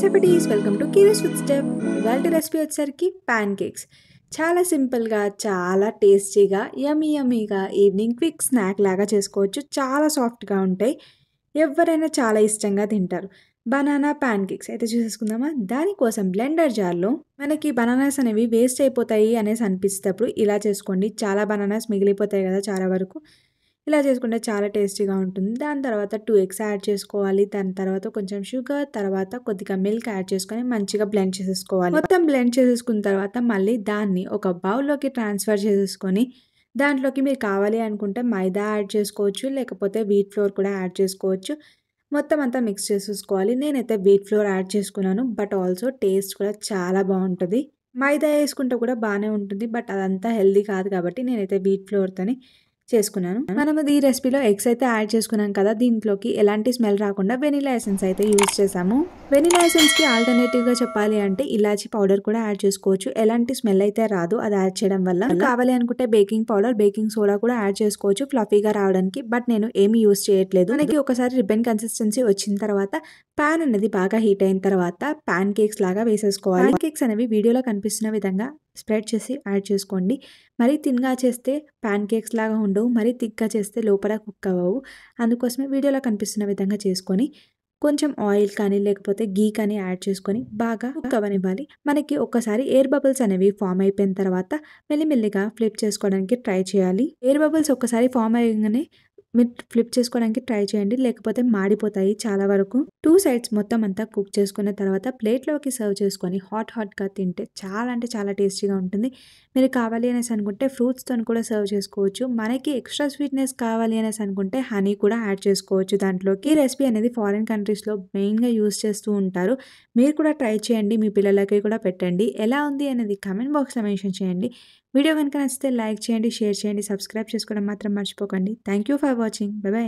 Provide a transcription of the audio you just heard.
recipes welcome to Kiwis with step ఇవాళ recipe వచ్చేసరికి pancakes చాలా సింపుల్గా చాలా టేస్టీగా యమీ యమీగా ఈవినింగ్ క్విక్ స్నాక్ లాగా చేసుకోవచ్చు చాలా సాఫ్ట్గా ఉంటాయి ఎవరైనా చాలా ఇష్టంగా తింటారు బనానా ప్యాన్ కేక్స్ అయితే చూసేసుకుందామా దానికోసం బ్లెండర్ జార్లో మనకి బనానాస్ అనేవి వేస్ట్ అయిపోతాయి అనేసి అనిపించేటప్పుడు ఇలా చేసుకోండి చాలా బనానాస్ మిగిలిపోతాయి కదా చాలా వరకు ఇలా చేసుకుంటే చాలా టేస్టీగా ఉంటుంది దాని తర్వాత టూ ఎగ్స్ యాడ్ చేసుకోవాలి దాని తర్వాత కొంచెం షుగర్ తర్వాత కొద్దిగా మిల్క్ యాడ్ చేసుకొని మంచిగా బ్లెండ్ చేసేసుకోవాలి మొత్తం బ్లెండ్ చేసేసుకున్న తర్వాత మళ్ళీ దాన్ని ఒక బౌల్లోకి ట్రాన్స్ఫర్ చేసేసుకొని దాంట్లోకి మీరు కావాలి అనుకుంటే మైదా యాడ్ చేసుకోవచ్చు లేకపోతే వీట్ ఫ్లోర్ కూడా యాడ్ చేసుకోవచ్చు మొత్తం అంతా మిక్స్ చేసేసుకోవాలి నేనైతే వీట్ ఫ్లోర్ యాడ్ చేసుకున్నాను బట్ ఆల్సో టేస్ట్ కూడా చాలా బాగుంటుంది మైదా వేసుకుంటే కూడా బాగానే ఉంటుంది బట్ అదంతా హెల్దీ కాదు కాబట్టి నేనైతే వీట్ ఫ్లోర్తోని చేసుకున్నాను మనం ఈ రెసిపీలో ఎగ్స్ అయితే యాడ్ చేసుకున్నాం కదా దీంట్లోకి ఎలాంటి స్మెల్ రాకుండా వెనిలా ఎసెన్స్ అయితే యూజ్ చేసాము కి ఆల్టర్నేటివ్ ఆల్టర్నేటివ్గా చెప్పాలి అంటే ఇలాచి పౌడర్ కూడా యాడ్ చేసుకోవచ్చు ఎలాంటి స్మెల్ అయితే రాదు అది యాడ్ చేయడం వల్ల కావాలి అనుకుంటే బేకింగ్ పౌడర్ బేకింగ్ సోడా కూడా యాడ్ చేసుకోవచ్చు ఫ్లఫీగా రావడానికి బట్ నేను ఏమి యూజ్ చేయట్లేదు మనకి ఒకసారి రిబ్బన్ కన్సిస్టెన్సీ వచ్చిన తర్వాత ప్యాన్ అనేది బాగా హీట్ అయిన తర్వాత ప్యాన్ కేక్స్ లాగా వేసేసుకోవాలి కేక్స్ అనేవి వీడియోలో కనిపిస్తున్న విధంగా స్ప్రెడ్ చేసి యాడ్ చేసుకోండి మరీ థిన్గా చేస్తే ప్యాన్ కేక్స్ లాగా ఉండవు మరీ థిక్గా చేస్తే లోపల కుక్ అవ్వవు అందుకోసమే వీడియోలో కనిపిస్తున్న విధంగా చేసుకొని కొంచెం ఆయిల్ కానీ లేకపోతే గీ కానీ యాడ్ చేసుకొని బాగా కుక్ మనకి ఒక్కసారి ఎయిర్ బబుల్స్ అనేవి ఫామ్ అయిపోయిన తర్వాత మెల్లిమెల్లిగా ఫ్లిప్ చేసుకోవడానికి ట్రై చేయాలి ఎయిర్ బబుల్స్ ఒక్కసారి ఫామ్ అయ్యగానే మీరు ఫ్లిప్ చేసుకోవడానికి ట్రై చేయండి లేకపోతే మాడిపోతాయి చాలా వరకు టూ సైడ్స్ మొత్తం అంతా కుక్ చేసుకున్న తర్వాత ప్లేట్లోకి సర్వ్ చేసుకొని హాట్ హాట్గా తింటే చాలా అంటే చాలా టేస్టీగా ఉంటుంది మీరు కావాలి అనేసి అనుకుంటే ఫ్రూట్స్తో కూడా సర్వ్ చేసుకోవచ్చు మనకి ఎక్స్ట్రా స్వీట్నెస్ కావాలి అనేసి అనుకుంటే హనీ కూడా యాడ్ చేసుకోవచ్చు దాంట్లోకి ఈ రెసిపీ అనేది ఫారిన్ కంట్రీస్లో మెయిన్గా యూస్ చేస్తూ ఉంటారు మీరు కూడా ట్రై చేయండి మీ పిల్లలకి కూడా పెట్టండి ఎలా ఉంది అనేది కమెంట్ బాక్స్లో మెన్షన్ చేయండి వీడియో కనుక నచ్చితే లైక్ చేయండి షేర్ చేయండి సబ్స్క్రైబ్ చేసుకోవడం మాత్రం మర్చిపోకండి thank you for watching bye